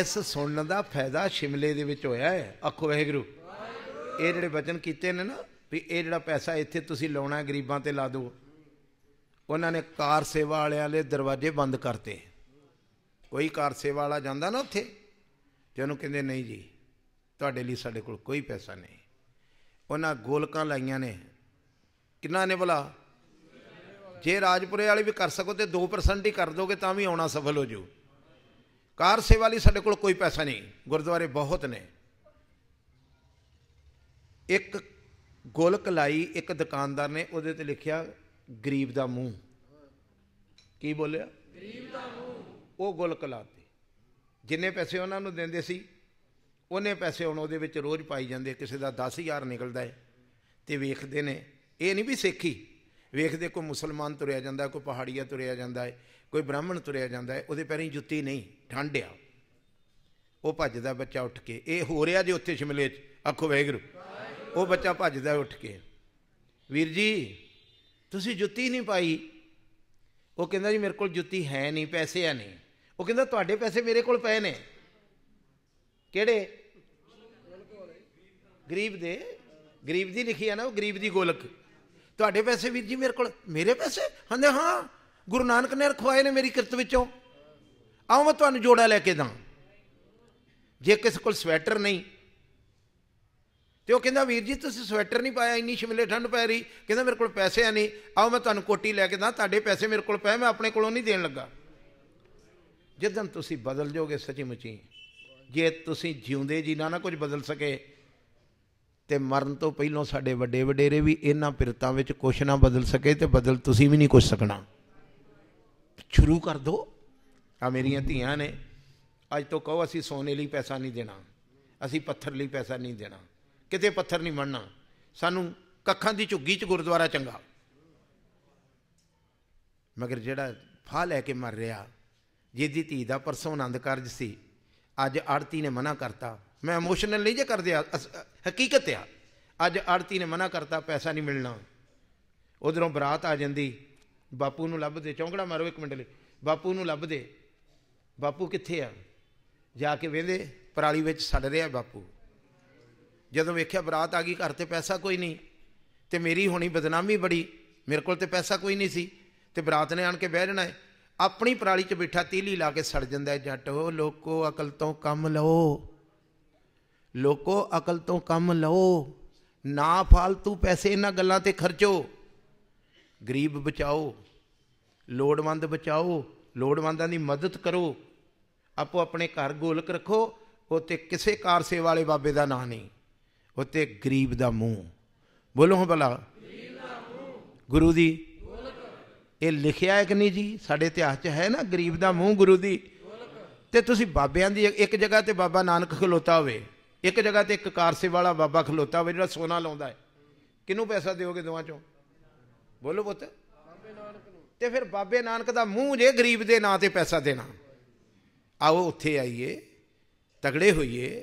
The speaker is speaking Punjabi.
ਇਸ ਸੁਣਨ ਦਾ ਫਾਇਦਾ ਸ਼ਿਮਲੇ ਦੇ ਵਿੱਚ ਹੋਇਆ ਹੈ ਆਖੋ ਵਾਹਿਗੁਰੂ ਇਹ ਜਿਹੜੇ ਬਚਨ ਕੀਤੇ ਨੇ ਨਾ ਵੀ ਇਹ ਜਿਹੜਾ ਪੈਸਾ ਇੱਥੇ ਤੁਸੀਂ ਲਾਉਣਾ ਗਰੀਬਾਂ ਤੇ ਲਾ ਦਿਓ ਉਹਨਾਂ ਨੇ ਕਾਰ ਸੇਵਾ ਵਾਲਿਆਂ ਦੇ ਦਰਵਾਜ਼ੇ ਬੰਦ ਕਰਤੇ ਕੋਈ ਕਾਰ ਸੇਵਾ ਵਾਲਾ ਜਾਂਦਾ ਨਾ ਉੱਥੇ ਤੇ ਉਹਨੂੰ ਕਹਿੰਦੇ ਨਹੀਂ ਜੀ ਤੁਹਾਡੇ ਲਈ ਸਾਡੇ ਕੋਲ ਕੋਈ ਪੈਸਾ ਨਹੀਂ ਉਹਨਾਂ ਗੋਲਕਾਂ ਲਾਈਆਂ ਨੇ ਕਿੰਨਾ ਨੇ ਬਲਾ ਜੇ ਰਾਜਪੁਰੇ ਵਾਲੇ ਵੀ ਕਰ ਸਕੋ ਤੇ 2% ਹੀ ਕਰ ਦੋਗੇ ਤਾਂ ਵੀ ਆਉਣਾ ਸਫਲ ਹੋ ਜੂ ਕਾਰ ਸੇਵਾ ਲਈ ਸਾਡੇ ਕੋਲ ਕੋਈ ਪੈਸਾ ਨਹੀਂ ਗੁਰਦੁਆਰੇ ਬਹੁਤ ਨੇ ਇੱਕ ਗੋਲਕ ਲਾਈ ਇੱਕ ਦੁਕਾਨਦਾਰ ਨੇ ਉਹਦੇ ਤੇ ਲਿਖਿਆ ਗਰੀਬ ਦਾ ਮੂੰਹ ਕੀ ਬੋਲਿਆ ਗਰੀਬ ਦਾ ਮੂੰਹ ਉਹ ਗੋਲਕ ਲਾਤੀ ਜਿੰਨੇ ਪੈਸੇ ਉਹਨਾਂ ਨੂੰ ਦਿੰਦੇ ਸੀ ਉਹਨੇ ਪੈਸੇ ਹੁਣ ਉਹਦੇ ਵਿੱਚ ਰੋਜ਼ ਪਾਈ ਜਾਂਦੇ ਕਿਸੇ ਦਾ 10000 ਨਿਕਲਦਾ ਹੈ ਤੇ ਵੇਖਦੇ ਨੇ ਇਹ ਨਹੀਂ ਵੀ ਸੇਖੀ ਵੇਖਦੇ ਕੋਈ ਮੁਸਲਮਾਨ ਤੁਰਿਆ ਜਾਂਦਾ ਕੋਈ ਪਹਾੜੀਆ ਤੁਰਿਆ ਜਾਂਦਾ ਹੈ ਕੋਈ ਬ੍ਰਾਹਮਣ ਤੁਰਿਆ ਜਾਂਦਾ ਹੈ ਉਹਦੇ ਪੈਰੀਂ ਜੁੱਤੀ ਨਹੀਂ ਠੰਡਿਆ ਉਹ ਭੱਜਦਾ ਬੱਚਾ ਉੱਠ ਕੇ ਇਹ ਹੋ ਰਿਹਾ ਜੇ ਉੱਥੇ ਸ਼ਿਮਲੇ 'ਚ ਆਖੋ ਵੈਗਰੂ ਉਹ ਬੱਚਾ ਭੱਜਦਾ ਉੱਠ ਕੇ ਵੀਰ ਜੀ ਤੁਸੀਂ ਜੁੱਤੀ ਨਹੀਂ ਪਾਈ ਉਹ ਕਹਿੰਦਾ ਜੀ ਮੇਰੇ ਕੋਲ ਜੁੱਤੀ ਹੈ ਨਹੀਂ ਪੈਸੇ ਆ ਨਹੀਂ ਉਹ ਕਹਿੰਦਾ ਤੁਹਾਡੇ ਪੈਸੇ ਮੇਰੇ ਕੋਲ ਪਏ ਨੇ ਕਿਹੜੇ ਗਰੀਬ ਦੇ ਗਰੀਬ ਦੀ ਲਿਖੀ ਆ ਨਾ ਉਹ ਗਰੀਬ ਦੀ ਗੋਲਕ ਤੁਹਾਡੇ ਪੈਸੇ ਵੀਰ ਜੀ ਮੇਰੇ ਕੋਲ ਮੇਰੇ ਪੈਸੇ ਹੰਦੇ ਹਾਂ ਗੁਰੂ ਨਾਨਕ ਨੇ ਰਖਵਾਏ ਨੇ ਮੇਰੀ ਕਿਰਤ ਵਿੱਚੋਂ ਆਉਂ ਮੈਂ ਤੁਹਾਨੂੰ ਜੋੜਾ ਲੈ ਕੇ ਦਾਂ ਜੇ ਕਿਸੇ ਕੋਲ ਸਵੈਟਰ ਨਹੀਂ ਤੇ ਉਹ ਕਹਿੰਦਾ ਵੀਰ ਜੀ ਤੁਸੀਂ ਸਵੈਟਰ ਨਹੀਂ ਪਾਇਆ ਇੰਨੀ ਸ਼ਮਲੇ ਠੰਡ ਪੈ ਰਹੀ ਕਹਿੰਦਾ ਮੇਰੇ ਕੋਲ ਪੈਸੇ ਆ ਨਹੀਂ ਆਉਂ ਮੈਂ ਤੁਹਾਨੂੰ ਕੋਟੀ ਲੈ ਕੇ ਦਾਂ ਤੁਹਾਡੇ ਪੈਸੇ ਮੇਰੇ ਕੋਲ ਪਏ ਮੈਂ ਆਪਣੇ ਕੋਲੋਂ ਨਹੀਂ ਦੇਣ ਲੱਗਾ ਜਦੋਂ ਤੁਸੀਂ ਬਦਲ ਜਾਓਗੇ ਸੱਚੀ ਮੁੱਚੀ ਜੇ ਤੁਸੀਂ ਜਿਉਂਦੇ ਜੀ ਨਾ ਨਾ ਕੁਝ ਬਦਲ ਸਕੇ ਤੇ ਮਰਨ ਤੋਂ ਪਹਿਲਾਂ ਸਾਡੇ ਵੱਡੇ ਵਡੇਰੇ ਵੀ ਇਹਨਾਂ ਪਿਰਤਾਂ ਵਿੱਚ ਕੁਝ ਨਾ ਬਦਲ ਸਕੇ ਤੇ ਬਦਲ ਤੁਸੀਂ ਵੀ ਨਹੀਂ ਕੁਝ ਸਕਣਾ ਸ਼ੁਰੂ ਕਰ ਦੋ ਆ ਮੇਰੀਆਂ ਧੀਆਂ ਨੇ ਅੱਜ ਤੋਂ ਕਹੋ ਅਸੀਂ ਸੋਨੇ ਲਈ ਪੈਸਾ ਨਹੀਂ ਦੇਣਾ ਅਸੀਂ ਪੱਥਰ ਲਈ ਪੈਸਾ ਨਹੀਂ ਦੇਣਾ ਕਿਤੇ ਪੱਥਰ ਨਹੀਂ ਮੰਨਣਾ ਸਾਨੂੰ ਕੱਖਾਂ ਦੀ ਝੁੱਗੀ 'ਚ ਗੁਰਦੁਆਰਾ ਚੰਗਾ ਮਗਰ ਜਿਹੜਾ ਫਾਹ ਲੈ ਕੇ ਮਰ ਰਿਹਾ ਜਿਹਦੀ ਧੀ ਦਾ ਪਰਸੋਂ ਆਨੰਦ ਕਾਰਜ ਸੀ ਅੱਜ ਆੜਤੀ ਨੇ ਮਨਾ ਕਰਤਾ ਮੈਂ ਇਮੋਸ਼ਨਲ ਨਹੀਂ ਜੇ ਕਰਦੇ ਹਕੀਕਤ ਆ ਅੱਜ ਆੜਤੀ ਨੇ ਮਨਾ ਕਰਤਾ ਪੈਸਾ ਨਹੀਂ ਮਿਲਣਾ ਉਧਰੋਂ ਬਰਾਤ ਆ ਜਾਂਦੀ ਬਾਪੂ ਨੂੰ ਲੱਭਦੇ ਚੌਂਕੜਾ ਮਾਰੋ ਇੱਕ ਮਿੰਟ ਲਈ ਬਾਪੂ ਨੂੰ ਲੱਭਦੇ ਬਾਪੂ ਕਿੱਥੇ ਆ ਜਾ ਕੇ ਵੇਂਦੇ ਪਰਾਲੀ ਵਿੱਚ ਸੜ ਰਿਹਾ ਬਾਪੂ ਜਦੋਂ ਵੇਖਿਆ ਬਰਾਤ ਆ ਗਈ ਘਰ ਤੇ ਪੈਸਾ ਕੋਈ ਨਹੀਂ ਤੇ ਮੇਰੀ ਹੋਣੀ ਬਦਨਾਮੀ ਬੜੀ ਮੇਰੇ ਕੋਲ ਤੇ ਪੈਸਾ ਕੋਈ ਨਹੀਂ ਸੀ ਤੇ ਬਰਾਤ ਨੇ ਆਣ ਕੇ ਬਹਿ ਜਾਣਾ ਹੈ ਆਪਣੀ ਪਰਾਲੀ 'ਚ ਬਿਠਾ ਤੀਲੀ ਲਾ ਕੇ ਸੜ ਜਾਂਦਾ ਜੱਟ ਉਹ ਲੋਕੋ ਅਕਲ ਤੋਂ ਕੰਮ ਲਓ ਲੋਕੋ ਅਕਲ ਤੋਂ ਕੰਮ ਲਓ ਨਾ ਫालतू ਪੈਸੇ ਇਹਨਾਂ ਗੱਲਾਂ ਤੇ ਖਰਚੋ ਗਰੀਬ ਬਚਾਓ ਲੋੜਵੰਦ ਬਚਾਓ ਲੋੜਵੰਦਾਂ ਦੀ ਮਦਦ ਕਰੋ ਆਪੋ ਆਪਣੇ ਘਰ ਗੋਲਕ ਰੱਖੋ ਉਤੇ ਕਿਸੇ ਕਾਰ ਸੇਵਾ ਵਾਲੇ ਬਾਬੇ ਦਾ ਨਾਂ ਨਹੀਂ ਉਤੇ ਗਰੀਬ ਦਾ ਮੂੰਹ ਬੋਲੋ ਹਾਂ ਭਲਾ ਗਰੀਬ ਦਾ ਮੂੰਹ ਗੁਰੂ ਦੀ ਇਹ ਲਿਖਿਆ ਹੈ ਕਿ ਨਹੀਂ ਜੀ ਸਾਡੇ ਇਤਿਹਾਸ 'ਚ ਹੈ ਨਾ ਗਰੀਬ ਦਾ ਮੂੰਹ ਗੁਰੂ ਦੀ ਤੇ ਤੁਸੀਂ ਬਾਬਿਆਂ ਦੀ ਇੱਕ ਜਗ੍ਹਾ ਤੇ ਬਾਬਾ ਨਾਨਕ ਖਲੋਤਾ ਹੋਵੇ ਇੱਕ ਜਗ੍ਹਾ ਤੇ ਇੱਕ ਕਾਰ ਸੇਵਾ ਵਾਲਾ ਬਾਬਾ ਖਲੋਤਾ ਹੋਵੇ ਜਿਹੜਾ ਸੋਨਾ ਲਾਉਂਦਾ ਹੈ ਕਿਨੂੰ ਪੈਸਾ ਦਿਓਗੇ ਦੋਵਾਂ ਚੋਂ ਬੋਲੋ ਪੁੱਤ ਤੇ ਫਿਰ ਬਾਬੇ ਨਾਨਕ ਦਾ ਮੂੰਹ ਜੇ ਗਰੀਬ ਦੇ ਨਾਂ ਤੇ ਪੈਸਾ ਦੇਣਾ ਆਓ ਉੱਥੇ ਆਈਏ ਤਗੜੇ ਹੋਈਏ